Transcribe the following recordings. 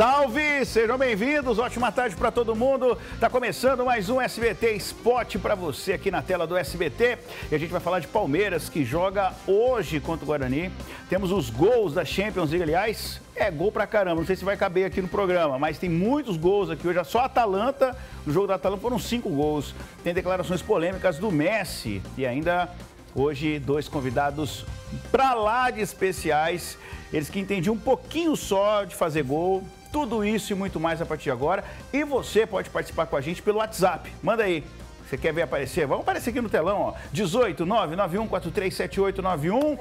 Salve, sejam bem-vindos. Ótima tarde para todo mundo. Tá começando mais um SBT Spot para você aqui na tela do SBT. E a gente vai falar de Palmeiras que joga hoje contra o Guarani. Temos os gols da Champions League, aliás, é gol para caramba. Não sei se vai caber aqui no programa, mas tem muitos gols aqui hoje. Só a Atalanta, no jogo da Atalanta foram cinco gols. Tem declarações polêmicas do Messi e ainda Hoje, dois convidados para lá de especiais. Eles que entendiam um pouquinho só de fazer gol, tudo isso e muito mais a partir de agora. E você pode participar com a gente pelo WhatsApp. Manda aí. Você quer ver aparecer? Vamos aparecer aqui no telão, ó. 18 991 437891.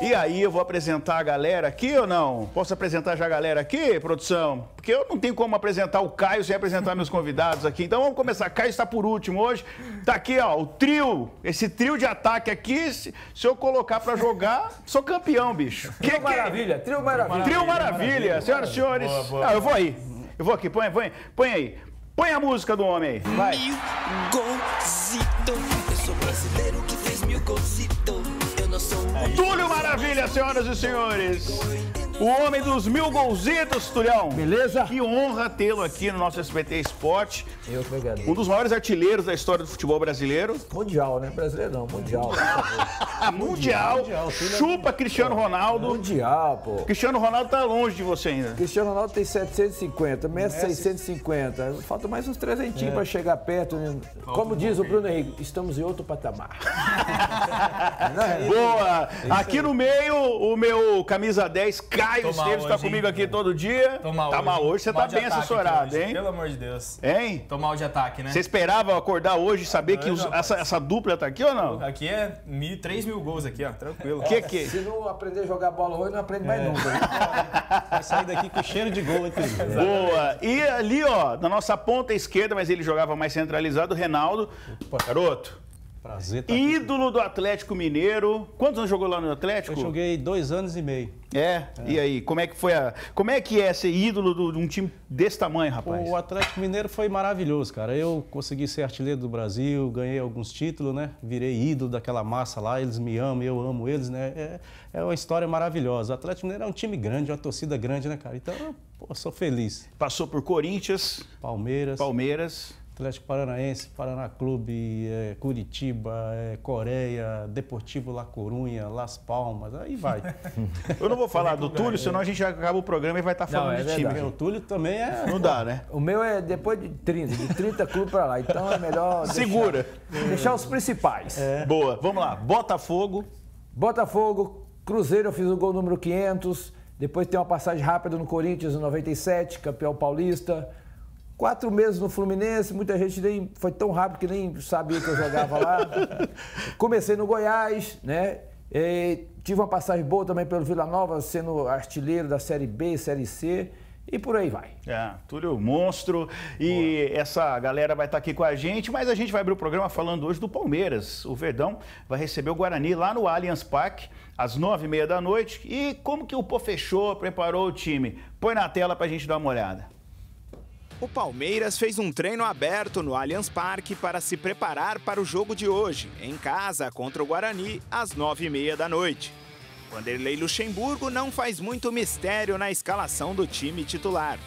E aí eu vou apresentar a galera aqui ou não? Posso apresentar já a galera aqui, produção? Porque eu não tenho como apresentar o Caio sem apresentar meus convidados aqui. Então vamos começar. Caio está por último hoje. Tá aqui, ó, o trio. Esse trio de ataque aqui, se, se eu colocar para jogar, sou campeão, bicho. Que, trio, que... É? Maravilha, trio Maravilha, trio Maravilha. Trio Maravilha, senhoras e senhores. Boa, boa. Ah, eu vou aí. Eu vou aqui, põe, põe, põe aí. Põe a música do homem aí. Vai. Meu gozito. Túlio Maravilha, senhoras e senhores o homem dos mil golzitos, Tulhão. Beleza? Que honra tê-lo aqui no nosso SBT Esporte. Eu que agradeço. Um dos maiores artilheiros da história do futebol brasileiro. Mundial, né? Brasileiro não, mundial. mundial. mundial. Chupa Cristiano Ronaldo. Mundial, pô. Cristiano Ronaldo tá longe de você ainda. Cristiano Ronaldo tem 750, Messi 650. Falta mais uns 300 é. pra chegar perto. Né? Como diz o Bruno Henrique, estamos em outro patamar. é? Boa! Isso aqui no meio, o meu camisa 10, Carlos. Caio Tô Esteves está comigo hein? aqui todo dia. Tô mal tá hoje. mal hoje, você tá bem assessorado, hein? Pelo amor de Deus. Hein? Tô mal de ataque, né? Você esperava acordar hoje e saber não, é, que os, não, essa, essa, dupla tá aqui ou não? Aqui é mil, 3 mil gols aqui, ó. Tranquilo. O que que? É? Se não aprender a jogar bola hoje, não aprende mais é. nunca. Vai sair daqui com cheiro de gol inclusive. Boa. E ali, ó, na nossa ponta esquerda, mas ele jogava mais centralizado, o Renaldo. Opa. Garoto. Prazer tá Ídolo aqui. do Atlético Mineiro. Quantos anos jogou lá no Atlético? Eu joguei dois anos e meio. É? é? E aí, como é que foi a. Como é que é ser ídolo de um time desse tamanho, rapaz? O Atlético Mineiro foi maravilhoso, cara. Eu consegui ser artilheiro do Brasil, ganhei alguns títulos, né? Virei ídolo daquela massa lá, eles me amam, eu amo eles, né? É, é uma história maravilhosa. O Atlético Mineiro é um time grande, uma torcida grande, né, cara? Então, pô, sou feliz. Passou por Corinthians. Palmeiras. Palmeiras. Atlético Paranaense, Paraná Clube, é, Curitiba, é, Coreia, Deportivo La Corunha, Las Palmas, aí vai. Eu não vou falar do Túlio, é. senão a gente já acaba o programa e vai estar tá falando não, é de time. Porque é, o Túlio também é. Não dá, né? O meu é depois de 30, de 30 clubes para lá. Então é melhor. Segura. Deixar, deixar os principais. É. Boa. Vamos lá. Botafogo. Botafogo, Cruzeiro, eu fiz o gol número 500. Depois tem uma passagem rápida no Corinthians, em 97, campeão paulista. Quatro meses no Fluminense, muita gente nem foi tão rápido que nem sabia que eu jogava lá. Comecei no Goiás, né? E tive uma passagem boa também pelo Vila Nova, sendo artilheiro da Série B, Série C. E por aí vai. É, Túlio é Monstro. E Boa. essa galera vai estar tá aqui com a gente, mas a gente vai abrir o programa falando hoje do Palmeiras. O Verdão vai receber o Guarani lá no Allianz Parque, às nove e meia da noite. E como que o Pô fechou, preparou o time? Põe na tela para a gente dar uma olhada. O Palmeiras fez um treino aberto no Allianz Parque para se preparar para o jogo de hoje, em casa contra o Guarani, às nove e meia da noite. Vanderlei Luxemburgo não faz muito mistério na escalação do time titular.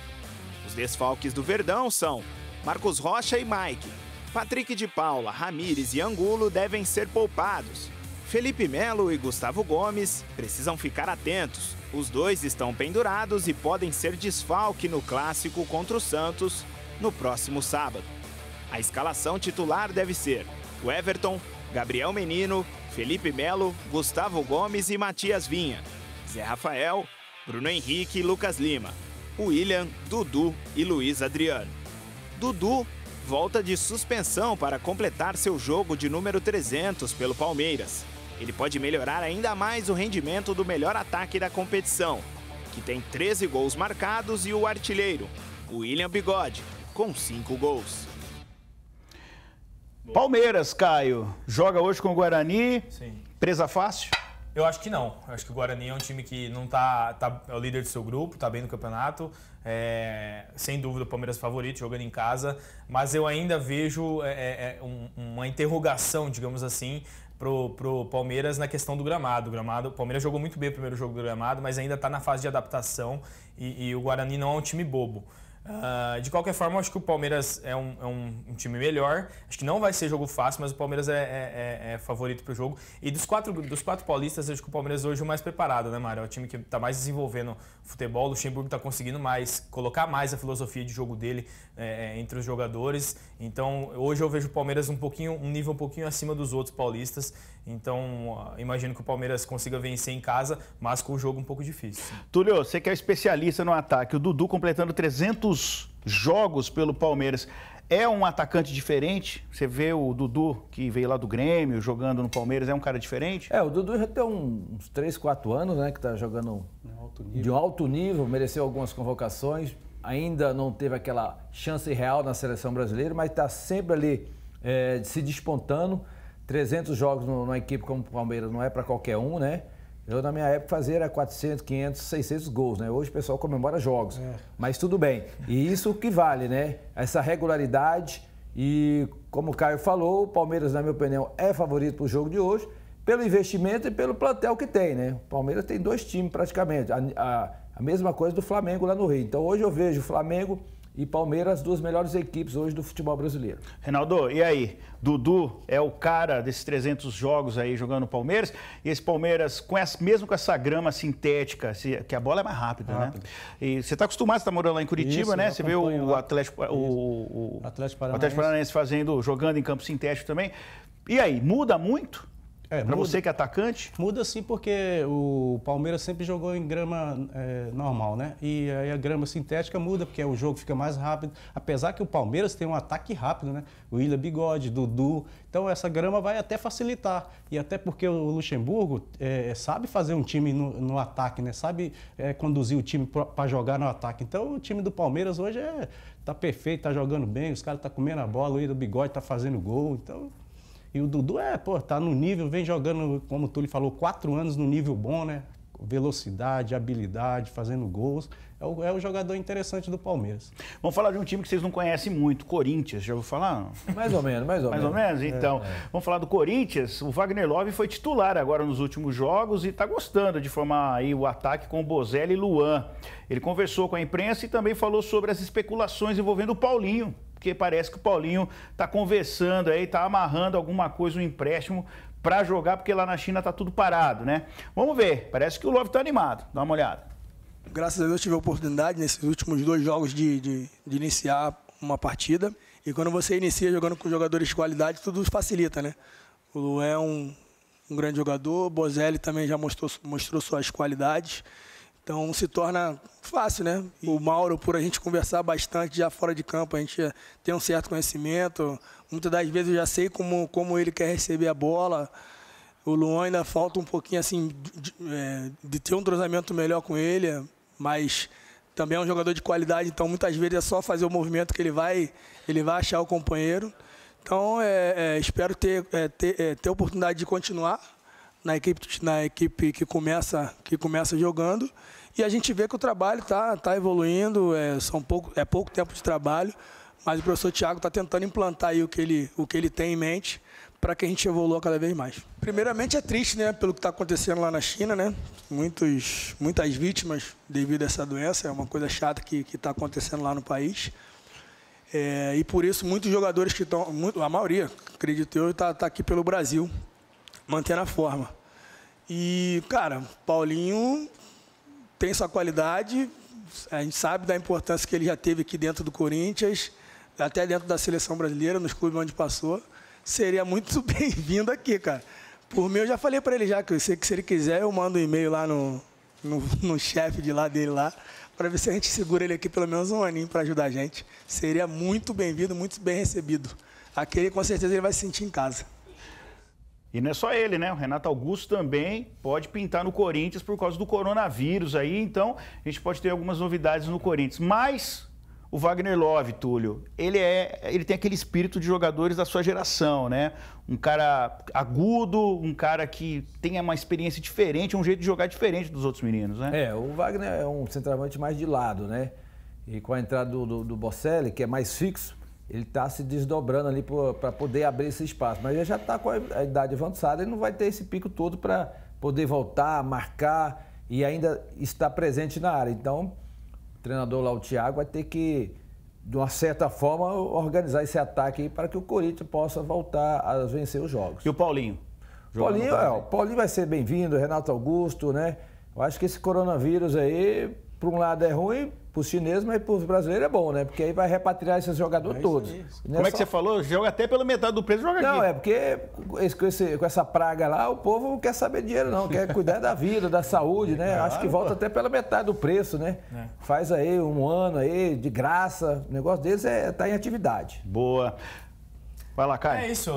Os desfalques do Verdão são Marcos Rocha e Mike. Patrick de Paula, Ramires e Angulo devem ser poupados. Felipe Melo e Gustavo Gomes precisam ficar atentos. Os dois estão pendurados e podem ser desfalque no clássico contra o Santos no próximo sábado. A escalação titular deve ser o Everton, Gabriel Menino, Felipe Melo, Gustavo Gomes e Matias Vinha, Zé Rafael, Bruno Henrique e Lucas Lima, William, Dudu e Luiz Adriano. Dudu volta de suspensão para completar seu jogo de número 300 pelo Palmeiras ele pode melhorar ainda mais o rendimento do melhor ataque da competição, que tem 13 gols marcados, e o artilheiro, William Bigode, com 5 gols. Palmeiras, Caio, joga hoje com o Guarani. Sim. Presa fácil? Eu acho que não. Eu acho que o Guarani é um time que não tá, tá é o líder do seu grupo, tá bem no campeonato. É, sem dúvida o Palmeiras é favorito, jogando em casa. Mas eu ainda vejo é, é, é um, uma interrogação, digamos assim, pro, pro Palmeiras na questão do gramado. O gramado, o Palmeiras jogou muito bem o primeiro jogo do gramado, mas ainda está na fase de adaptação e, e o Guarani não é um time bobo. Uh, de qualquer forma, acho que o Palmeiras é, um, é um, um, time melhor. Acho que não vai ser jogo fácil, mas o Palmeiras é, é, é, é favorito para o jogo. E dos quatro, dos quatro paulistas, acho que o Palmeiras hoje é o mais preparado, né, Mário? É o time que está mais desenvolvendo futebol. O Luxemburgo está conseguindo mais, colocar mais a filosofia de jogo dele é, é, entre os jogadores. Então, hoje eu vejo o Palmeiras um pouquinho, um nível um pouquinho acima dos outros paulistas. Então, ah, imagino que o Palmeiras consiga vencer em casa, mas com o jogo um pouco difícil. Túlio, você que é especialista no ataque, o Dudu completando 300 muitos jogos pelo Palmeiras. É um atacante diferente? Você vê o Dudu, que veio lá do Grêmio, jogando no Palmeiras, é um cara diferente? É, o Dudu já tem uns 3, 4 anos, né, que está jogando alto de alto nível, mereceu algumas convocações, ainda não teve aquela chance real na seleção brasileira, mas está sempre ali é, se despontando. 300 jogos numa equipe como o Palmeiras não é para qualquer um, né? Eu, na minha época, fazia 400, 500, 600 gols, né? Hoje o pessoal comemora jogos. É. Mas tudo bem. E isso que vale, né? Essa regularidade. E, como o Caio falou, o Palmeiras, na minha opinião, é favorito para o jogo de hoje, pelo investimento e pelo plantel que tem, né? O Palmeiras tem dois times praticamente. A, a, a mesma coisa do Flamengo lá no Rio. Então, hoje eu vejo o Flamengo e Palmeiras, duas melhores equipes hoje do futebol brasileiro. Reinaldo, e aí? Dudu é o cara desses 300 jogos aí jogando Palmeiras. E esse Palmeiras, com essa, mesmo com essa grama sintética, que a bola é mais rápida, né? Rápido. né? E você está acostumado, você está morando lá em Curitiba, Isso, né? Você vê o Atlético, o, o, Atlético Paranaense. Atlético Paranaense fazendo, jogando em campo sintético também. E aí, muda muito? É, para você que é atacante? Muda sim, porque o Palmeiras sempre jogou em grama é, normal, né? E aí a grama sintética muda, porque é o jogo fica mais rápido. Apesar que o Palmeiras tem um ataque rápido, né? O Ilha Bigode, Dudu. Então essa grama vai até facilitar. E até porque o Luxemburgo é, sabe fazer um time no, no ataque, né? Sabe é, conduzir o time para jogar no ataque. Então o time do Palmeiras hoje é, tá perfeito, tá jogando bem, os caras tá comendo a bola, o William Bigode tá fazendo gol. Então e o Dudu é, pô, tá no nível, vem jogando, como o Túlio falou, quatro anos no nível bom, né? Velocidade, habilidade, fazendo gols. É o, é o jogador interessante do Palmeiras. Vamos falar de um time que vocês não conhecem muito, Corinthians. Já vou falar? Mais ou menos, mais ou menos. Mais ou menos, então. É, é. Vamos falar do Corinthians. O Wagner Love foi titular agora nos últimos jogos e está gostando de formar aí o ataque com o Bozelli e Luan. Ele conversou com a imprensa e também falou sobre as especulações envolvendo o Paulinho porque parece que o Paulinho está conversando aí, está amarrando alguma coisa, um empréstimo para jogar, porque lá na China está tudo parado, né? Vamos ver, parece que o Love está animado, dá uma olhada. Graças a Deus tive a oportunidade nesses últimos dois jogos de, de, de iniciar uma partida. E quando você inicia jogando com jogadores de qualidade, tudo facilita, né? O Lu é um, um grande jogador, o Bozelli também já mostrou, mostrou suas qualidades. Então se torna fácil, né? O Mauro, por a gente conversar bastante já fora de campo, a gente tem um certo conhecimento. Muitas das vezes eu já sei como, como ele quer receber a bola. O Luan ainda falta um pouquinho assim de, é, de ter um trozamento melhor com ele, mas também é um jogador de qualidade, então muitas vezes é só fazer o movimento que ele vai, ele vai achar o companheiro. Então é, é, espero ter, é, ter, é, ter oportunidade de continuar na equipe, na equipe que, começa, que começa jogando. E a gente vê que o trabalho está tá evoluindo, é, são pouco, é pouco tempo de trabalho, mas o professor Tiago está tentando implantar aí o que ele, o que ele tem em mente para que a gente evolua cada vez mais. Primeiramente é triste, né, pelo que está acontecendo lá na China, né? Muitos, muitas vítimas devido a essa doença, é uma coisa chata que está acontecendo lá no país. É, e por isso muitos jogadores que estão, a maioria, acredito eu, está tá aqui pelo Brasil, mantendo a forma. E, cara, Paulinho tem sua qualidade, a gente sabe da importância que ele já teve aqui dentro do Corinthians, até dentro da seleção brasileira, nos clubes onde passou. Seria muito bem-vindo aqui, cara. Por mim, eu já falei para ele já que eu sei que se ele quiser, eu mando um e-mail lá no, no, no chefe de lá dele lá, para ver se a gente segura ele aqui pelo menos um aninho para ajudar a gente. Seria muito bem-vindo, muito bem recebido. Aquele com certeza ele vai se sentir em casa. E não é só ele, né? O Renato Augusto também pode pintar no Corinthians por causa do coronavírus aí. Então, a gente pode ter algumas novidades no Corinthians. Mas o Wagner Love, Túlio, ele é, ele tem aquele espírito de jogadores da sua geração, né? Um cara agudo, um cara que tem uma experiência diferente, um jeito de jogar diferente dos outros meninos, né? É, o Wagner é um centroavante mais de lado, né? E com a entrada do, do, do Bocelli, que é mais fixo, ele está se desdobrando ali para poder abrir esse espaço. Mas ele já está com a idade avançada, ele não vai ter esse pico todo para poder voltar, marcar e ainda estar presente na área. Então, o treinador lá, o Thiago, vai ter que, de uma certa forma, organizar esse ataque para que o Corinthians possa voltar a vencer os jogos. E o Paulinho? Paulinho, é, o Paulinho vai ser bem-vindo, Renato Augusto, né? Eu acho que esse coronavírus aí, por um lado é ruim, para os chineses, mas para os brasileiros é bom, né? Porque aí vai repatriar esses jogadores é todos. É Como é que você falou? Joga até pela metade do preço, joga Não, aqui. é porque com, esse, com, essa praga lá, o povo não quer saber dinheiro, não. Quer cuidar da vida, da saúde, né? Claro, Acho que volta pô. até pela metade do preço, né? É. Faz aí um ano aí de graça. O negócio deles é estar tá em atividade. Boa. Vai lá, Caio. É isso.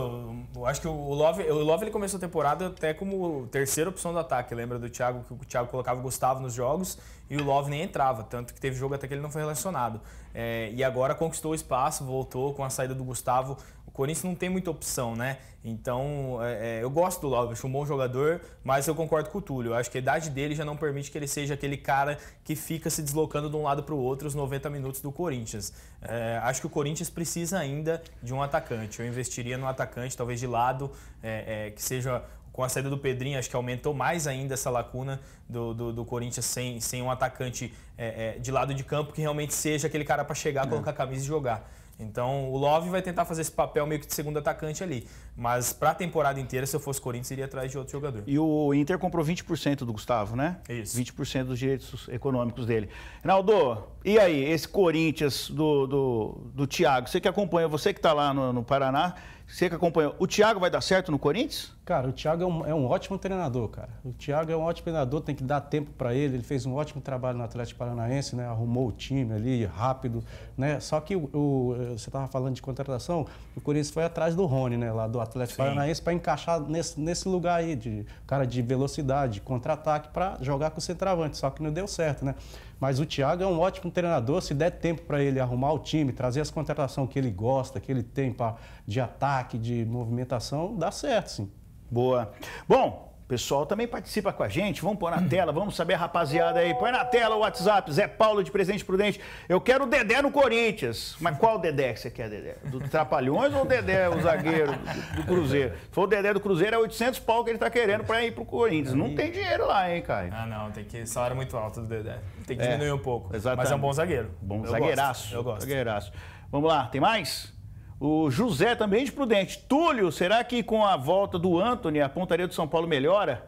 Eu acho que o Love, o Love ele começou a temporada até como terceira opção do ataque. Lembra do Thiago que o Thiago colocava o Gustavo nos jogos e o Love nem entrava, tanto que teve jogo até que ele não foi relacionado é, e agora conquistou o espaço, voltou com a saída do Gustavo. O Corinthians não tem muita opção, né? Então, é, é eu gosto do Love, acho um bom jogador, mas eu concordo com o Túlio. acho que a idade dele já não permite que ele seja aquele cara que fica se deslocando de um lado para o outro os 90 minutos do Corinthians. É, acho que o Corinthians precisa ainda de um atacante. Eu investiria no atacante, talvez de lado, é, é, que seja com a saída do Pedrinho, acho que aumentou mais ainda essa lacuna do, do, do Corinthians sem, sem um atacante é, é, de lado de campo que realmente seja aquele cara para chegar, é. colocar a camisa e jogar. Então o Love vai tentar fazer esse papel meio que de segundo atacante ali. Mas para a temporada inteira, se eu fosse Corinthians, iria atrás de outro jogador. E o Inter comprou 20% do Gustavo, né? Isso. 20% dos direitos econômicos dele. Reinaldo, e aí, esse Corinthians do, do, do Thiago? Você que acompanha, você que está lá no, no Paraná, você que acompanhou. O Thiago vai dar certo no Corinthians? Cara, o Thiago é um, é um ótimo treinador, cara. O Thiago é um ótimo treinador, tem que dar tempo para ele. Ele fez um ótimo trabalho no Atlético Paranaense, né? Arrumou o time ali rápido, né? Só que o, o você estava falando de contratação, o Corinthians foi atrás do Rony, né? Lá do Atlético Sim. Paranaense para encaixar nesse, nesse lugar aí de cara de velocidade, contra-ataque para jogar com o centroavante. Só que não deu certo, né? Mas o Thiago é um ótimo treinador, se der tempo para ele arrumar o time, trazer as contratações que ele gosta, que ele tem pra, de ataque, de movimentação, dá certo, sim. Boa. Bom, pessoal também participa com a gente. Vamos pôr na tela, vamos saber, rapaziada aí. Põe na tela o WhatsApp, Zé Paulo de Presidente Prudente. Eu quero o Dedé no Corinthians. Mas qual Dedé que você quer, Dedé? Do Trapalhões ou o Dedé, o zagueiro do, do Cruzeiro? Se for o Dedé do Cruzeiro, é 800 pau que ele tá querendo pra ir pro Corinthians. Não tem dinheiro lá, hein, Caio? Ah, não, tem que. Salário é muito alto do Dedé. Tem que é, diminuir um pouco. Exatamente. Mas é um bom zagueiro. Bom eu zagueiraço. Gosto, eu gosto. Zagueiraço. Vamos lá, tem mais? O José também de Prudente. Túlio, será que com a volta do Anthony a pontaria do São Paulo melhora?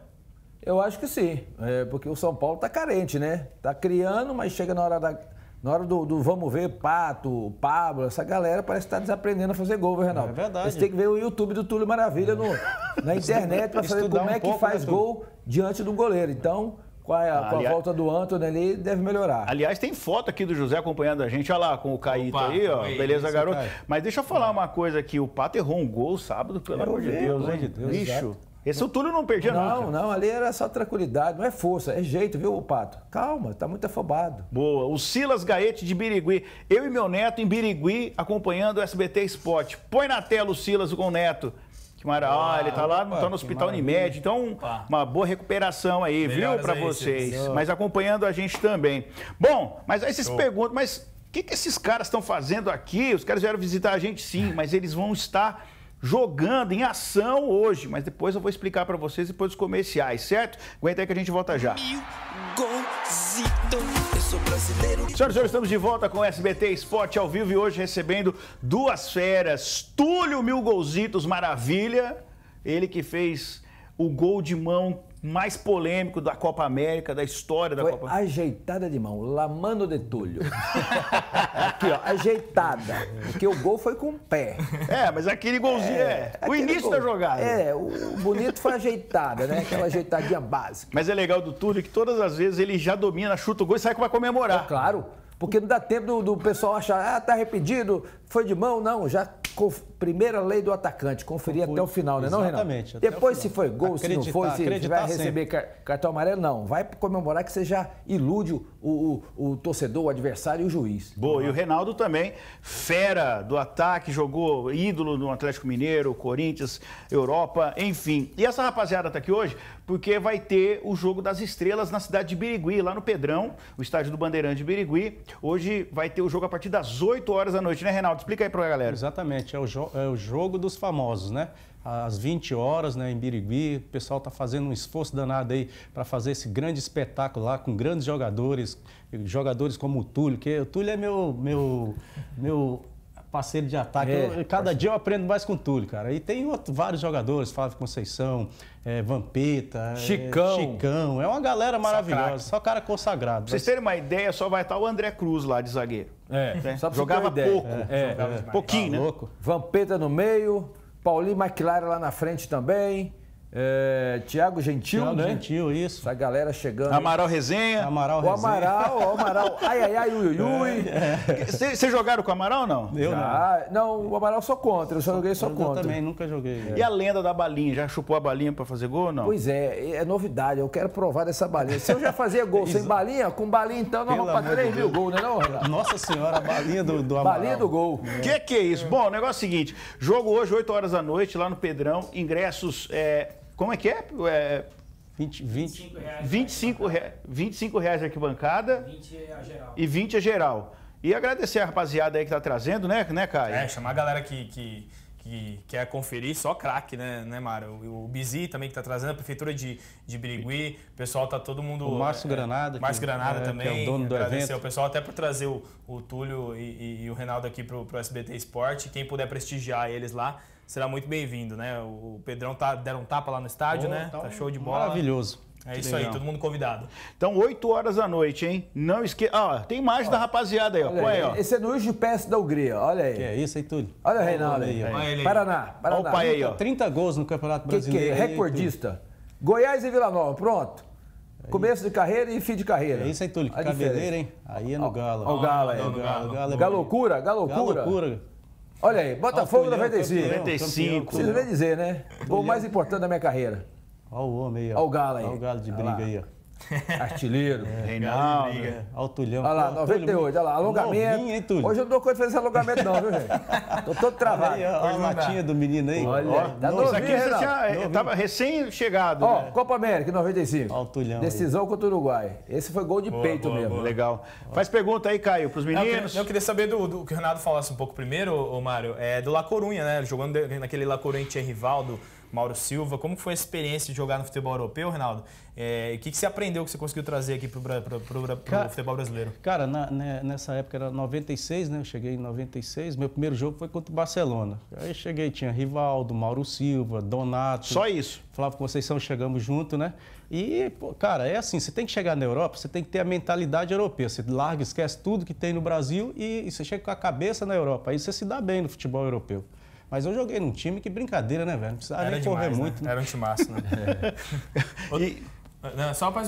Eu acho que sim, é, porque o São Paulo está carente, né? Está criando, mas chega na hora da, na hora do, do, vamos ver, Pato, Pablo, essa galera parece estar tá desaprendendo a fazer gol, viu, Renato? É verdade. Você tem que ver o YouTube do Túlio Maravilha é. no, na internet para saber como um é que né, faz gol diante de um goleiro. Então, com é a, Aliás, com a volta do Antônio ali, deve melhorar. Aliás, tem foto aqui do José acompanhando a gente, olha lá, com o Caíto Opa, aí, ó. Aí, beleza, garoto. Mas deixa eu falar uma coisa aqui, o Pato errou um gol sábado, pelo amor de Deus, hein? De Bicho. Esse o Túlio não perdia não, Não, Não, ali era só tranquilidade, não é força, é jeito, viu, Pato? Calma, tá muito afobado. Boa. O Silas Gaete de Birigui. Eu e meu neto em Birigui acompanhando o SBT Esporte. Põe na tela o Silas com o neto. Que mara, ah, ele tá lá, opa, tá no Hospital Unimed. Então, opa. uma boa recuperação aí, Melhoras viu, para vocês. Senhor. Mas acompanhando a gente também. Bom, mas aí vocês Show. perguntam, mas o que, que esses caras estão fazendo aqui? Os caras vieram visitar a gente sim, mas eles vão estar jogando em ação hoje. Mas depois eu vou explicar para vocês depois dos comerciais, certo? Aguenta aí que a gente volta já. Mil golzito brasileiro. Senhoras e senhores, estamos de volta com o SBT Esporte ao vivo e hoje recebendo duas feras. Túlio Mil Maravilha, ele que fez o gol de mão mais polêmico da Copa América, da história da Foi Copa América. Ajeitada de mão, lamando de Túlio. aqui, ó, ajeitada. Porque o gol foi com o pé. É, mas aquele golzinho é. é. o início gol, da jogada. É, o bonito foi ajeitada, né? Aquela ajeitadinha básica. Mas é legal do Túlio que todas as vezes ele já domina, chuta o gol e sai vai comemorar. É, claro. Porque não dá tempo do, do pessoal achar, ah, tá arrependido, foi de mão, não, já primeira lei do atacante, conferir então até o final, né, não, Renato? Exatamente. Depois, se foi gol, acreditar, se não foi, se vai receber cartão amarelo, não. Vai comemorar que você já ilude o, o, o torcedor, o adversário e o juiz. Boa, e o Reinaldo também, fera do ataque, jogou ídolo no Atlético Mineiro, Corinthians, Europa, enfim. E essa rapaziada tá aqui hoje porque vai ter o jogo das estrelas na cidade de Birigui, lá no Pedrão, o estádio do Bandeirante de Birigui. Hoje vai ter o jogo a partir das 8 horas da noite, né, Reinaldo? Explica aí pra galera. Exatamente, é o, é o jogo dos famosos, né? Às 20 horas, né, em Birigui, o pessoal está fazendo um esforço danado aí para fazer esse grande espetáculo lá com grandes jogadores, jogadores como o Túlio, que o Túlio é meu meu meu parceiro de ataque. É, eu, cada parceiro. dia eu aprendo mais com o Túlio, cara. E tem outro, vários jogadores, Flávio Conceição, é, Vampeta, é, Chicão. É, Chicão. É uma galera maravilhosa, só, só cara consagrado. Pra vocês terem uma ideia, só vai estar o André Cruz lá de zagueiro. É, né? jogava pouco. É, é. jogava é. pouquinho, tá né? Louco. Vampeta no meio, Paulinho McLaren lá na frente também. É, Tiago Gentil, Thiago né? Gentil, isso. Essa galera chegando. Amaral Resenha. Amaral o Amaral, Resenha. o Amaral. Ai, ai, ai, ui, ui. Vocês é, é. jogaram com o Amaral ou não? Eu Já, não. Não, o Amaral só contra, eu só joguei só eu contra. Eu também, nunca joguei. É. E a lenda da balinha? Já chupou a balinha pra fazer gol ou não? Pois é, é novidade, eu quero provar dessa balinha. Se eu já fazia gol sem balinha, com balinha então nós vamos pra 3 mil gol, né não, Nossa Senhora, a balinha do, do Amaral. Balinha do gol. O que, que é isso? Bom, o negócio é o seguinte, jogo hoje, 8 horas da noite, lá no Pedrão, ingressos é, como é que é? é 20, 20, 25 reais. 25, reais arquibancada. 20 geral. E 20 é geral. E agradecer a rapaziada aí que tá trazendo, né, né Caio? É, chamar a galera que, que, que quer conferir, só craque, né, né, Mário? O, o Bizi também que tá trazendo, a prefeitura de, de Birigui, o pessoal tá todo mundo. O Márcio é, Granada. É, Márcio Granada também. Que é o dono do agradecer evento. o pessoal até por trazer o, o Túlio e, e, e o Reinaldo aqui pro, pro SBT Esporte. Quem puder prestigiar eles lá, será muito bem-vindo, né? O Pedrão tá, deram um tapa lá no estádio, oh, né? Tá, tá, show de bola. Maravilhoso. É que isso legal. aí, todo mundo convidado. Então, 8 horas da noite, hein? Não esqueça. Ah, tem mais da rapaziada aí, ó. Olha aí, é, ó. Esse é no de Pés da Hungria, olha aí. Que é isso aí, tudo. Olha o Reinaldo aí. Olha aí. Paraná, Paraná. Olha o pai aí, ó. 30 gols no Campeonato que Brasileiro. Que é? Recordista. Aí, Goiás e Vila Nova, pronto. Começo de carreira e fim de carreira. É isso aí, Túlio. Cabeleira, hein? Aí é no Galo. Olha o Galo aí. Galocura, galo Galocura. É Olha aí, Botafogo 95. 95. Preciso nem dizer, né? Gol mais importante da minha carreira. Olha o homem aí, Olha o Galo aí. Olha o Galo de briga aí, ó. Artilheiro. É, Reinaldo. Né? Altulhão. Olha lá, 98. Olha lá, alongamento. Novinho, hein, Túlio? Hoje eu não dou conta de fazer alongamento, não, viu, gente? Tô todo travado. Olha, a latinha do menino aí. Olha, ó, tá novinho, isso aqui você tinha, é, tava recém-chegado. Ó, né? Copa América, 95. Altulhão. Decisão aí. contra o Uruguai. Esse foi gol de boa, peito boa, mesmo. Boa. Legal. Faz pergunta aí, Caio, pros meninos. Eu, queria saber do, que o Renato falasse um pouco primeiro, Mário, é do La Corunha, né? Jogando naquele La Corunha que tinha Rivaldo. Mauro Silva. Como foi a experiência de jogar no futebol europeu, Reinaldo? É, o que, que você aprendeu que você conseguiu trazer aqui para o futebol brasileiro? Cara, na, né, nessa época era 96, né? Eu cheguei em 96. Meu primeiro jogo foi contra o Barcelona. Aí cheguei, tinha Rivaldo, Mauro Silva, Donato. Só isso. Flávio Conceição, chegamos junto, né? E, pô, cara, é assim, você tem que chegar na Europa, você tem que ter a mentalidade europeia. Você larga, esquece tudo que tem no Brasil e, e você chega com a cabeça na Europa. Aí você se dá bem no futebol europeu. Mas eu joguei num time que brincadeira, né, velho? Não precisava Era nem correr né? muito. Né? Né? Era um massa né? é. e, ah, não, só para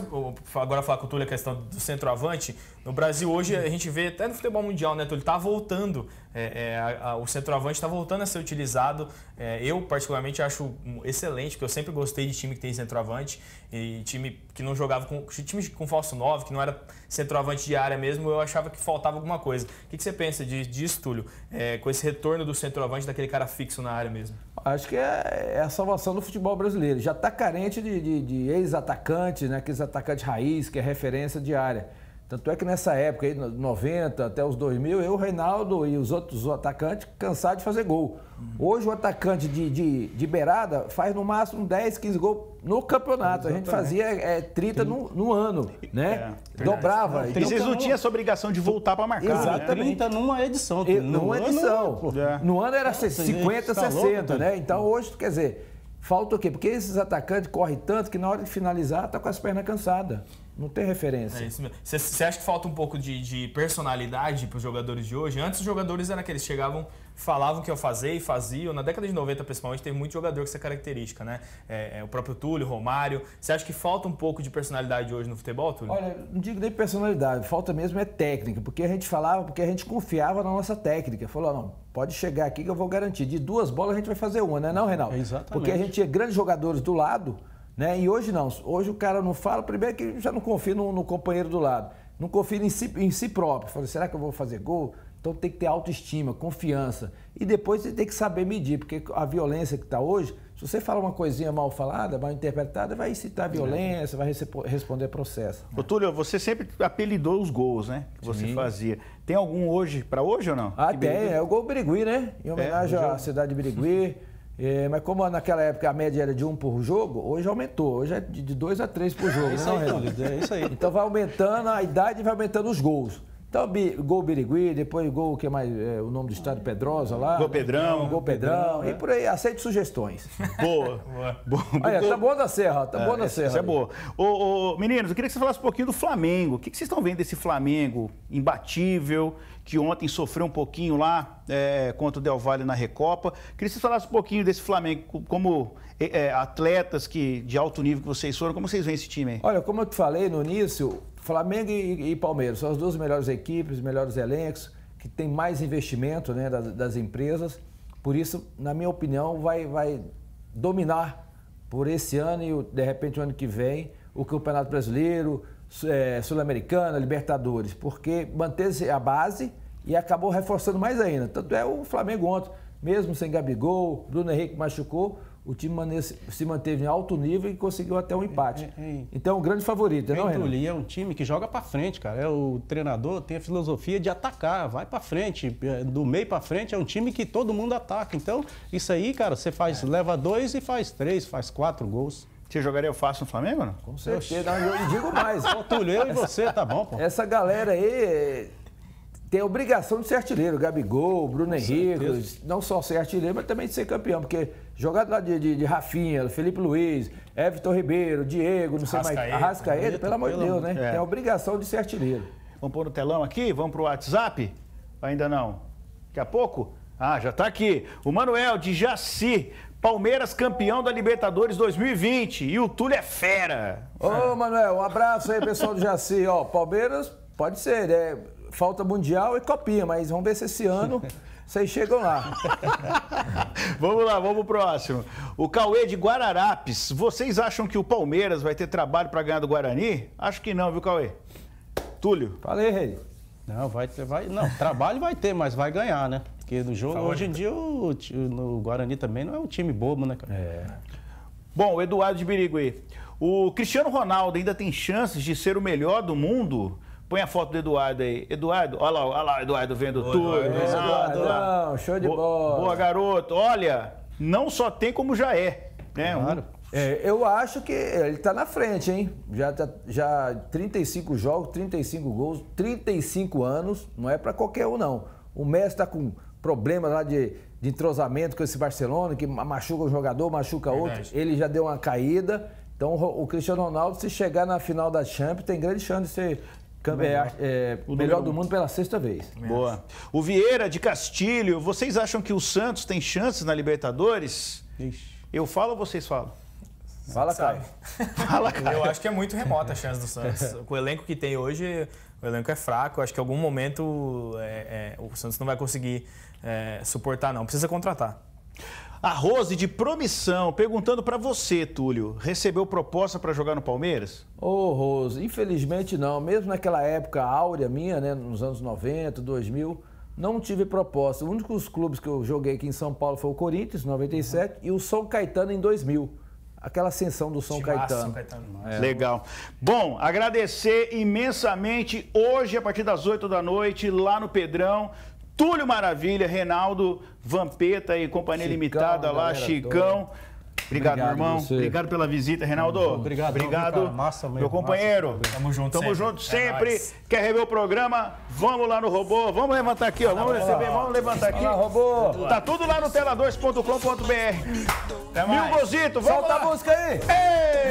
agora falar com o Túlio a questão do centroavante, no Brasil hoje a gente vê até no futebol mundial, né, Túlio? Está voltando, é, é, a, a, o centroavante está voltando a ser utilizado. É, eu, particularmente, acho excelente, porque eu sempre gostei de time que tem centroavante e time que não jogava com. time com falso 9, que não era centroavante de área mesmo, eu achava que faltava alguma coisa. O que, que você pensa disso, Túlio, é, com esse retorno do centroavante, daquele cara fixo na área mesmo? Acho que é, é, a salvação do futebol brasileiro. Já está carente de, de, de ex-atacantes, né? aqueles atacantes raiz, que é referência diária. Tanto é que nessa época, aí, 90 até os 2000, eu, Reinaldo e os outros atacantes cansados de fazer gol. Uhum. Hoje o atacante de, de, de beirada faz no máximo 10, 15 gols no campeonato. Exatamente. A gente fazia é, 30, é, No, no, ano, né? É, Dobrava. Então, vocês não então, tinham essa obrigação de voltar para marcar. Né? Exatamente. Né? 30 numa edição. E, numa ano, edição. É. No ano era 50, 60, tá né? Então hoje, quer dizer, falta o quê? Porque esses atacantes correm tanto que na hora de finalizar tá com as pernas cansadas. Não tem referência. É isso mesmo. Você acha que falta um pouco de, de personalidade para os jogadores de hoje? Antes os jogadores eram aqueles que chegavam, falavam o que eu fazia e faziam. Na década de 90, principalmente, teve muito jogador com essa é característica, né? É, é, o próprio Túlio, Romário. Você acha que falta um pouco de personalidade hoje no futebol, Túlio? Olha, não digo nem personalidade, falta mesmo é técnica, porque a gente falava, porque a gente confiava na nossa técnica. Falou, não, pode chegar aqui que eu vou garantir. De duas bolas a gente vai fazer uma, né, não, Renato? É exatamente. Porque a gente tinha grandes jogadores do lado né? E hoje não. Hoje o cara não fala, primeiro que já não confia no, no companheiro do lado. Não confia em si, em si próprio. Fala, será que eu vou fazer gol? Então tem que ter autoestima, confiança. E depois você tem que saber medir, porque a violência que está hoje, se você fala uma coisinha mal falada, mal interpretada, vai incitar é violência, vai responder processo. Né? Ô, Túlio, você sempre apelidou os gols, né? Que você Sim. fazia. Tem algum hoje, para hoje ou não? Ah, tem. É o gol Birigui, né? Em homenagem é, à cidade de Birigui. É, mas como naquela época a média era de um por jogo, hoje aumentou. Hoje é de dois a três por jogo. É isso, né, aí, é isso aí. Então vai aumentando a idade e vai aumentando os gols. Então, gol Birigui, depois gol, que é mais é, o nome do estado Pedrosa lá. Gol Pedrão. Gol Pedrão. Pedrão e é. por aí, aceite sugestões. Boa. boa. Olha, tá boa da serra, tá é, boa da serra. Isso é boa. Ô, ô, meninos, eu queria que você falasse um pouquinho do Flamengo. O que, que vocês estão vendo desse Flamengo imbatível? que ontem sofreu um pouquinho lá é, contra o Del Valle na Recopa. Queria que você falasse um pouquinho desse Flamengo, como é, é, atletas que, de alto nível que vocês foram, como vocês veem esse time aí? Olha, como eu te falei no início, Flamengo e, e Palmeiras são as duas melhores equipes, melhores elencos, que tem mais investimento né, das, das empresas. Por isso, na minha opinião, vai, vai dominar por esse ano e de repente o ano que vem o Campeonato Brasileiro, é, Sul-Americana, Libertadores, porque manter a base e acabou reforçando mais ainda. Tanto é o Flamengo ontem, mesmo sem Gabigol, Bruno Henrique machucou, o time se manteve em alto nível e conseguiu até um empate. Então, é, é, é. Então, um grande favorito, não é? é um time que joga para frente, cara. É o treinador tem a filosofia de atacar, vai para frente, é, do meio para frente é um time que todo mundo ataca. Então, isso aí, cara, você faz é. leva dois e faz três, faz quatro gols. Você jogaria fácil no Flamengo, não? Com certeza. eu digo mais. Ô, Túlio, eu e você, tá bom, pô. Essa galera aí tem a obrigação de ser artilheiro. Gabigol, Bruno Henrique, não só ser artilheiro, mas também de ser campeão, porque jogar de, de, de Rafinha, Felipe Luiz, Everton Ribeiro, Diego, não sei Arrascaeta, mais, Arrascaeta, pelo amor de Deus, né? É. Tem a é. obrigação de ser artilheiro. Vamos pôr no telão aqui? Vamos pro WhatsApp? Ainda não. Daqui a pouco? Ah, já está aqui. O Manuel de Jaci. Palmeiras campeão da Libertadores 2020. E o Túlio é fera. Ô, Manuel, um abraço aí, pessoal do Jaci. Ó, Palmeiras pode ser, né? falta Mundial e copia, mas vamos ver se esse ano vocês chegam lá. vamos lá, vamos pro próximo. O Cauê de Guararapes. Vocês acham que o Palmeiras vai ter trabalho para ganhar do Guarani? Acho que não, viu, Cauê? Túlio. Falei, Rei. Não, vai ter, vai, não, trabalho vai ter, mas vai ganhar, né? Porque no jogo, Falou. hoje em dia, o, o, Guarani também não é um time bobo, né, cara? É. Bom, o Eduardo de Birigui. O Cristiano Ronaldo ainda tem chances de ser o melhor do mundo? Põe a foto do Eduardo aí. Eduardo, olha lá, olha lá Eduardo vendo Oi, tudo. Eduardo, Eduardo, Eduardo, show de bola. Boa, garoto. Olha, não só tem como já é. Né? Claro. É, eu acho que ele está na frente, hein? Já, tá, já 35 jogos, 35 gols, 35 anos, não é para qualquer um, não. O Messi está com problemas lá de, de entrosamento com esse Barcelona, que machuca um jogador, machuca outro. Ele já deu uma caída. Então, o Cristiano Ronaldo, se chegar na final da Champions, tem grande chance de ser é, melhor, é, melhor do mundo pela sexta vez. Boa. O Vieira de Castilho, vocês acham que o Santos tem chances na Libertadores? Ixi. Eu falo ou vocês falam? Fala, Caio. Fala, Caio. Eu acho que é muito remota a chance do Santos. Com o elenco que tem hoje, o elenco é fraco. Eu acho que em algum momento é, é o Santos não vai conseguir é, suportar, não. Precisa contratar. A Rose de promissão, perguntando para você, Túlio, recebeu proposta para jogar no Palmeiras? Ô, oh, Rose, infelizmente não. Mesmo naquela época áurea minha, né, nos anos 90, 2000, não tive proposta. O único dos clubes que eu joguei aqui em São Paulo foi o Corinthians, 97, uhum. e o São Caetano em 2000 aquela ascensão do São Timaço, Caetano. São Caetano é. Legal. Bom, agradecer imensamente hoje, a partir das 8 da noite, lá no Pedrão. Túlio Maravilha, Reinaldo Vampeta e Companhia Chicão, Limitada lá, Chicão. Obrigado, meu irmão. Você. Obrigado pela visita, Reinaldo. Obrigado, obrigado. Cara, massa mesmo, meu companheiro. Massa. Tamo junto Tamo sempre. junto é sempre. É Quer rever o programa? Vamos lá no robô. Vamos levantar aqui, ó. Vamos receber, vamos levantar aqui. Olá, robô. Tá tudo lá no tela2.com.br. Mil gozito, vamos Solta lá. a música aí.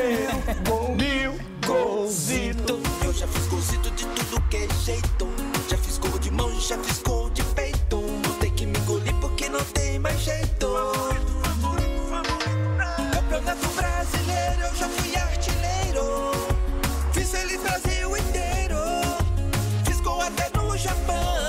Ei! Mil gozito. Eu já fiz gozito de tudo que é jeito. Já fiz gol de mão, já fiz gol de não tem mais jeito. Campeonato brasileiro, eu já fui artilheiro. Fiz ele Brasil inteiro. Fiz gol até no Japão.